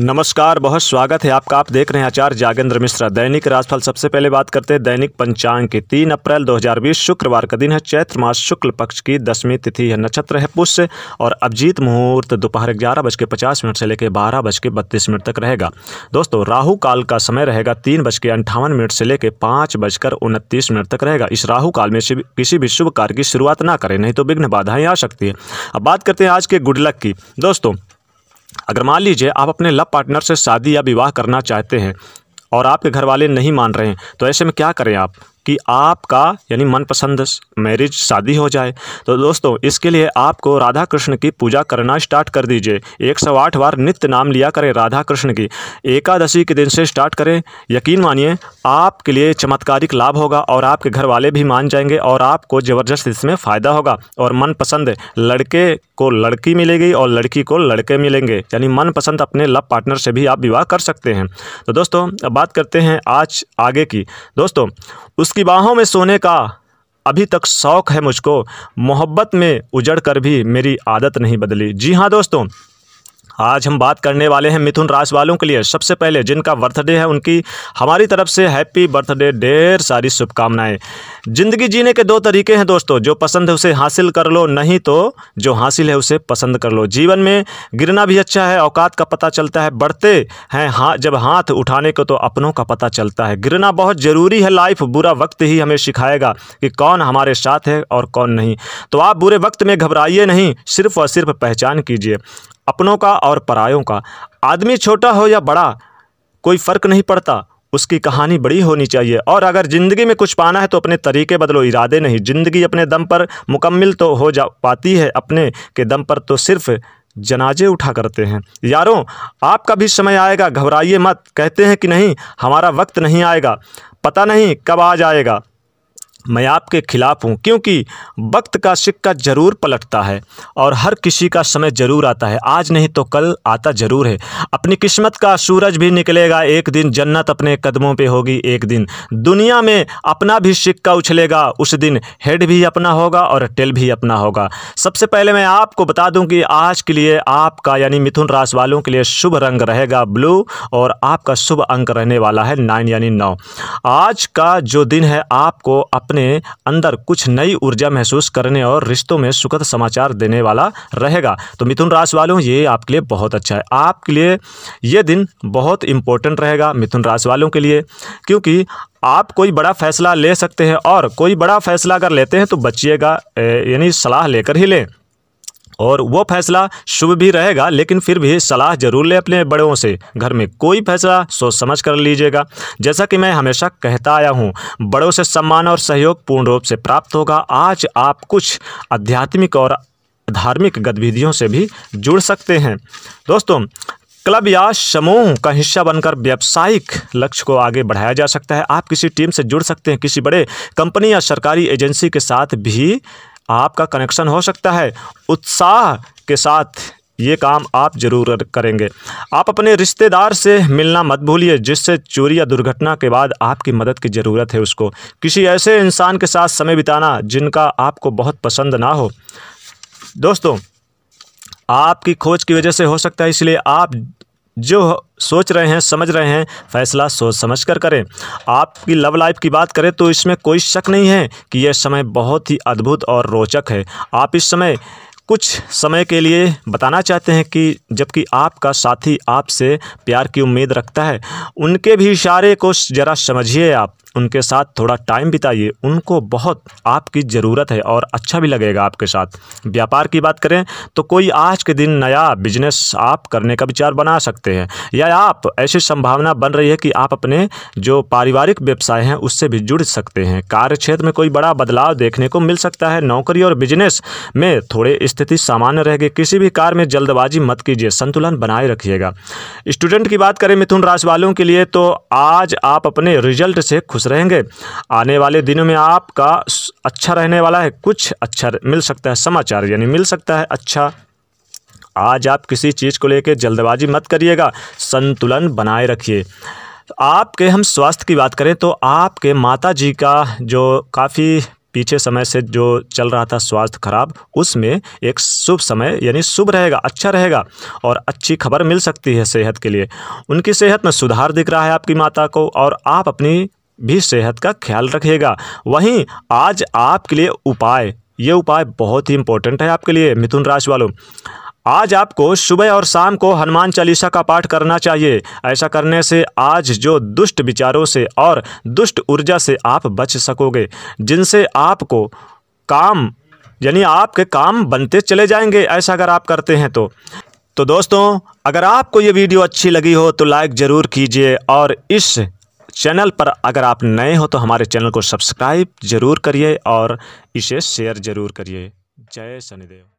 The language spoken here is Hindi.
नमस्कार बहुत स्वागत है आपका आप देख रहे हैं आचार्य जागेंद्र मिश्रा दैनिक राजफल सबसे पहले बात करते हैं दैनिक पंचांग की तीन अप्रैल 2020 शुक्रवार का दिन है चैत्र मास शुक्ल पक्ष की दसवीं तिथि है नक्षत्र है पुष्य और अभिजीत मुहूर्त दोपहर ग्यारह बज के पचास मिनट से लेकर बारह बज के बत्तीस मिनट तक रहेगा दोस्तों राहु काल का समय रहेगा तीन बज के अंठावन मिनट से लेकर पाँच बजकर उनतीस मिनट तक रहेगा इस राहु काल में किसी भी शुभ कार्य की शुरुआत ना करें नहीं तो विघ्न बाधाएं आ सकती है अब बात करते हैं आज के गुडलक की दोस्तों अगर मान लीजिए आप अपने लव पार्टनर से शादी या विवाह करना चाहते हैं और आपके घर वाले नहीं मान रहे हैं तो ऐसे में क्या करें आप कि आपका यानी मनपसंद मैरिज शादी हो जाए तो दोस्तों इसके लिए आपको राधा कृष्ण की पूजा करना स्टार्ट कर दीजिए एक सौ आठ बार नित्य नाम लिया करें राधा कृष्ण की एकादशी के दिन से स्टार्ट करें यकीन मानिए आपके लिए चमत्कारिक लाभ होगा और आपके घर वाले भी मान जाएंगे और आपको ज़बरदस्त इसमें फ़ायदा होगा और मनपसंद लड़के को लड़की मिलेगी और लड़की को लड़के मिलेंगे यानी मनपसंद अपने लव पार्टनर से भी आप विवाह कर सकते हैं तो दोस्तों अब बात करते हैं आज आगे की दोस्तों उस उसकी बाहों में सोने का अभी तक शौक़ है मुझको मोहब्बत में उजड़ कर भी मेरी आदत नहीं बदली जी हाँ दोस्तों आज हम बात करने वाले हैं मिथुन राशि वालों के लिए सबसे पहले जिनका बर्थडे है उनकी हमारी तरफ से हैप्पी बर्थडे ढेर सारी शुभकामनाएं ज़िंदगी जीने के दो तरीके हैं दोस्तों जो पसंद है उसे हासिल कर लो नहीं तो जो हासिल है उसे पसंद कर लो जीवन में गिरना भी अच्छा है औकात का पता चलता है बढ़ते हैं हाँ जब हाथ उठाने को तो अपनों का पता चलता है गिरना बहुत ज़रूरी है लाइफ बुरा वक्त ही हमें सिखाएगा कि कौन हमारे साथ है और कौन नहीं तो आप बुरे वक्त में घबराइए नहीं सिर्फ और सिर्फ पहचान कीजिए अपनों का और परायों का आदमी छोटा हो या बड़ा कोई फ़र्क नहीं पड़ता उसकी कहानी बड़ी होनी चाहिए और अगर ज़िंदगी में कुछ पाना है तो अपने तरीके बदलो इरादे नहीं ज़िंदगी अपने दम पर मुकम्मल तो हो जा पाती है अपने के दम पर तो सिर्फ़ जनाजे उठा करते हैं यारों आपका भी समय आएगा घबराइए मत कहते हैं कि नहीं हमारा वक्त नहीं आएगा पता नहीं कब आ जाएगा मैं आपके खिलाफ हूँ क्योंकि वक्त का सिक्का ज़रूर पलटता है और हर किसी का समय ज़रूर आता है आज नहीं तो कल आता ज़रूर है अपनी किस्मत का सूरज भी निकलेगा एक दिन जन्नत अपने कदमों पे होगी एक दिन दुनिया में अपना भी सिक्का उछलेगा उस दिन हेड भी अपना होगा और टेल भी अपना होगा सबसे पहले मैं आपको बता दूँ कि आज के लिए आपका यानी मिथुन राश वालों के लिए शुभ रंग रहेगा ब्लू और आपका शुभ अंक रहने वाला है नाइन यानी नौ आज का जो दिन है आपको अपने अपने अंदर कुछ नई ऊर्जा महसूस करने और रिश्तों में सुखद समाचार देने वाला रहेगा तो मिथुन राशि वालों ये आपके लिए बहुत अच्छा है आपके लिए ये दिन बहुत इंपॉर्टेंट रहेगा मिथुन राशि वालों के लिए क्योंकि आप कोई बड़ा फैसला ले सकते हैं और कोई बड़ा फैसला अगर लेते हैं तो बचिएगा यानी सलाह लेकर ही लें और वो फैसला शुभ भी रहेगा लेकिन फिर भी सलाह जरूर ले अपने बड़ों से घर में कोई फैसला सोच समझ कर लीजिएगा जैसा कि मैं हमेशा कहता आया हूँ बड़ों से सम्मान और सहयोग पूर्ण रूप से प्राप्त होगा आज आप कुछ आध्यात्मिक और धार्मिक गतिविधियों से भी जुड़ सकते हैं दोस्तों क्लब या समूह का हिस्सा बनकर व्यावसायिक लक्ष्य को आगे बढ़ाया जा सकता है आप किसी टीम से जुड़ सकते हैं किसी बड़े कंपनी या सरकारी एजेंसी के साथ भी आपका कनेक्शन हो सकता है उत्साह के साथ ये काम आप जरूर करेंगे आप अपने रिश्तेदार से मिलना मत भूलिए जिससे चोरी या दुर्घटना के बाद आपकी मदद की ज़रूरत है उसको किसी ऐसे इंसान के साथ समय बिताना जिनका आपको बहुत पसंद ना हो दोस्तों आपकी खोज की वजह से हो सकता है इसलिए आप जो सोच रहे हैं समझ रहे हैं फैसला सोच समझ कर करें आपकी लव लाइफ की बात करें तो इसमें कोई शक नहीं है कि यह समय बहुत ही अद्भुत और रोचक है आप इस समय कुछ समय के लिए बताना चाहते हैं कि जबकि आपका साथी आपसे प्यार की उम्मीद रखता है उनके भी इशारे को ज़रा समझिए आप उनके साथ थोड़ा टाइम बिताइए उनको बहुत आपकी ज़रूरत है और अच्छा भी लगेगा आपके साथ व्यापार की बात करें तो कोई आज के दिन नया बिजनेस आप करने का विचार बना सकते हैं या आप ऐसी संभावना बन रही है कि आप अपने जो पारिवारिक व्यवसाय हैं उससे भी जुड़ सकते हैं कार्य क्षेत्र में कोई बड़ा बदलाव देखने को मिल सकता है नौकरी और बिजनेस में थोड़े स्थिति सामान्य रहेगी किसी भी कार्य में जल्दबाजी मत कीजिए संतुलन बनाए रखिएगा स्टूडेंट की बात करें मिथुन राशि वालों के लिए तो आज आप अपने रिजल्ट से खुश खुश रहेंगे आने वाले दिनों में आपका अच्छा रहने वाला है कुछ अच्छा मिल सकता है समाचार यानी मिल सकता है अच्छा आज आप किसी चीज़ को लेकर जल्दबाजी मत करिएगा संतुलन बनाए रखिए आपके हम स्वास्थ्य की बात करें तो आपके माता जी का जो काफ़ी पीछे समय से जो चल रहा था स्वास्थ्य खराब उसमें एक शुभ समय यानी शुभ रहेगा अच्छा रहेगा और अच्छी खबर मिल सकती है सेहत के लिए उनकी सेहत में सुधार दिख रहा है आपकी माता को और आप अपनी भी सेहत का ख्याल रखिएगा वहीं आज आपके लिए उपाय ये उपाय बहुत ही इंपॉर्टेंट है आपके लिए मिथुन राशि वालों आज आपको सुबह और शाम को हनुमान चालीसा का पाठ करना चाहिए ऐसा करने से आज जो दुष्ट विचारों से और दुष्ट ऊर्जा से आप बच सकोगे जिनसे आपको काम यानी आपके काम बनते चले जाएंगे ऐसा अगर आप करते हैं तो तो दोस्तों अगर आपको ये वीडियो अच्छी लगी हो तो लाइक ज़रूर कीजिए और इस चैनल पर अगर आप नए हो तो हमारे चैनल को सब्सक्राइब जरूर करिए और इसे शेयर जरूर करिए जय शनिदेव